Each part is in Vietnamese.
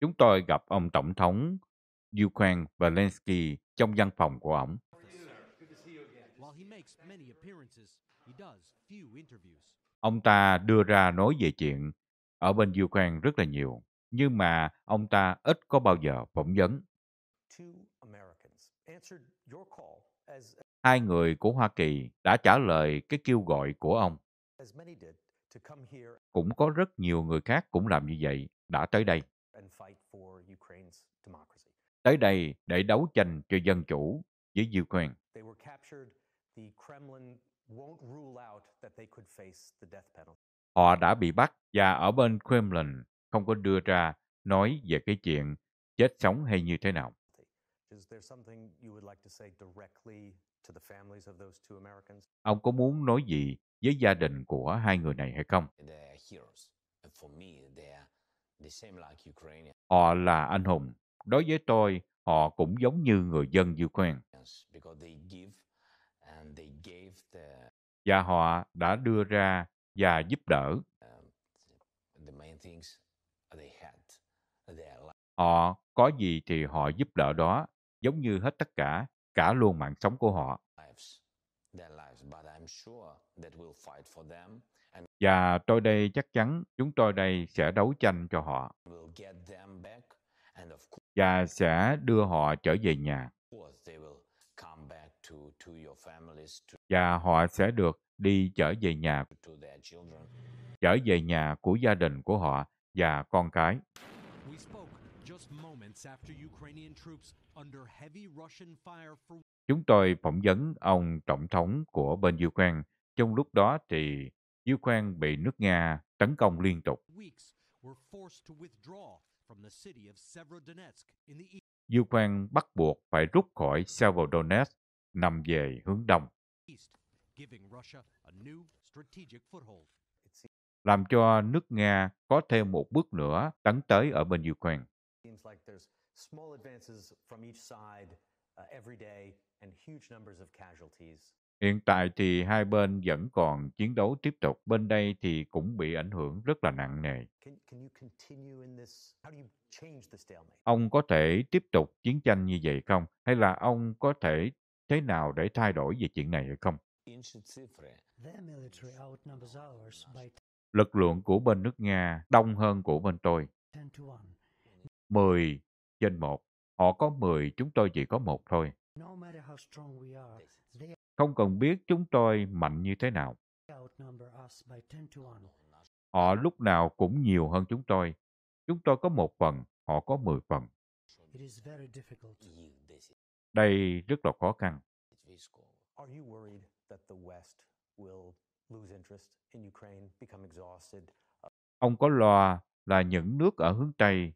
Chúng tôi gặp ông Tổng thống Ukraine Zelensky trong văn phòng của ông. Ông ta đưa ra nói về chuyện ở bên Ukraine rất là nhiều, nhưng mà ông ta ít có bao giờ phỏng vấn. Hai người của Hoa Kỳ đã trả lời cái kêu gọi của ông. Cũng có rất nhiều người khác cũng làm như vậy, đã tới đây. Tới đây để đấu tranh cho dân chủ với Ukraine. Họ đã bị bắt và ở bên Kremlin không có đưa ra nói về cái chuyện chết sống hay như thế nào. Ông có muốn nói gì với gia đình của hai người này hay không? Họ là anh hùng. Đối với tôi, họ cũng giống như người dân Ukraine. Và họ đã đưa ra và giúp đỡ. Um, họ có gì thì họ giúp đỡ đó giống như hết tất cả, cả luôn mạng sống của họ. Và tôi đây chắc chắn chúng tôi đây sẽ đấu tranh cho họ và sẽ đưa họ trở về nhà. Và họ sẽ được đi trở về nhà, trở về nhà của gia đình của họ và con cái. Just moments after Ukrainian troops under heavy Russian fire for Chúng tôi phỏng vấn ông tổng thống của bên Ukraine. Trong lúc đó thì Ukraine bị nước Nga tấn công liên tục. Ukraine bắt buộc phải rút khỏi Severodonetsk nằm về hướng đông, làm cho nước Nga có thêm một bước nữa tấn tới ở bên Ukraine seems like there's small advances from each side uh, every day and huge numbers of casualties. Hiện tại thì hai bên vẫn còn chiến đấu tiếp tục. Bên đây thì cũng bị ảnh hưởng rất là nặng nề. Ông có thể tiếp tục chiến tranh như vậy không? Hay là ông có thể thế nào để thay đổi về chuyện này hay không? Lực lượng của bên nước Nga đông hơn của bên tôi. 10 trên 1. Họ có 10, chúng tôi chỉ có một thôi. Không cần biết chúng tôi mạnh như thế nào. Họ lúc nào cũng nhiều hơn chúng tôi. Chúng tôi có một phần, họ có 10 phần. Đây rất là khó khăn. Ông có lo là những nước ở hướng Tây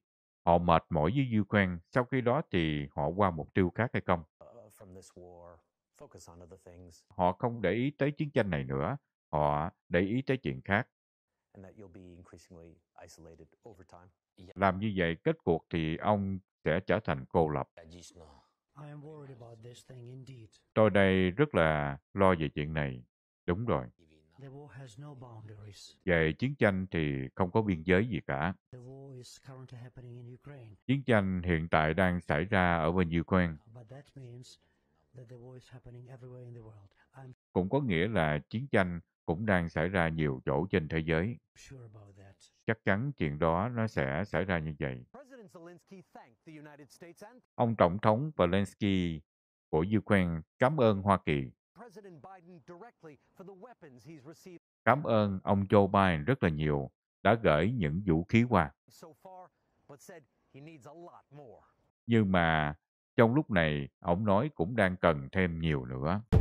họ mệt mỏi với Ukraine, sau khi đó thì họ qua mục tiêu khác hay không? Uh, uh, họ không để ý tới chiến tranh này nữa, họ để ý tới chuyện khác. Làm như vậy, kết cuộc thì ông sẽ trở thành cô lập. Tôi đây rất là lo về chuyện này. Đúng rồi. Về chiến tranh thì không có biên giới gì cả. Chiến tranh hiện tại đang xảy ra ở bên Ukraine. Cũng có nghĩa là chiến tranh cũng đang xảy ra nhiều chỗ trên thế giới. Chắc chắn chuyện đó nó sẽ xảy ra như vậy. Ông Tổng thống Zelensky của Ukraine cảm ơn Hoa Kỳ. Cảm ơn ông Joe Biden rất là nhiều đã gửi những vũ khí qua. Nhưng mà trong lúc này, ông nói cũng đang cần thêm nhiều nữa.